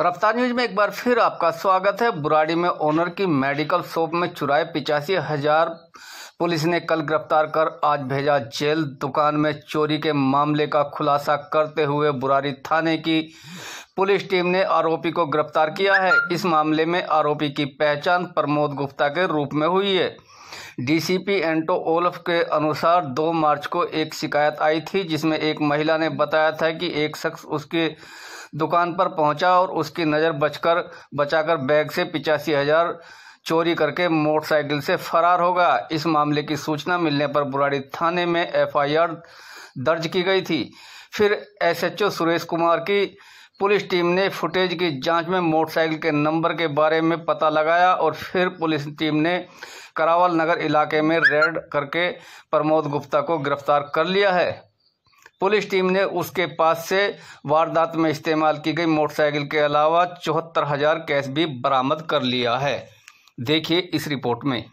रफ्तार न्यूज में एक बार फिर आपका स्वागत है बुराड़ी में ओनर की मेडिकल शॉप में चुराए पिचासी हजार पुलिस ने कल गिरफ्तार कर आज भेजा जेल दुकान में चोरी के मामले का खुलासा करते हुए बुराड़ी थाने की पुलिस टीम ने आरोपी को गिरफ्तार किया है इस मामले में आरोपी की पहचान प्रमोद गुप्ता के रूप में हुई है डीसीपी एंटो ओल्फ के अनुसार 2 मार्च को एक शिकायत आई थी जिसमें एक महिला ने बताया था कि एक शख्स उसके दुकान पर पहुंचा और उसकी नज़र बचकर बचाकर बैग से पिचासी हज़ार चोरी करके मोटरसाइकिल से फरार होगा इस मामले की सूचना मिलने पर बुराड़ी थाने में एफआईआर दर्ज की गई थी फिर एसएचओ सुरेश कुमार की पुलिस टीम ने फुटेज की जांच में मोटरसाइकिल के नंबर के बारे में पता लगाया और फिर पुलिस टीम ने करावल नगर इलाके में रेड करके प्रमोद गुप्ता को गिरफ्तार कर लिया है पुलिस टीम ने उसके पास से वारदात में इस्तेमाल की गई मोटरसाइकिल के अलावा चौहत्तर हजार कैश भी बरामद कर लिया है देखिए इस रिपोर्ट में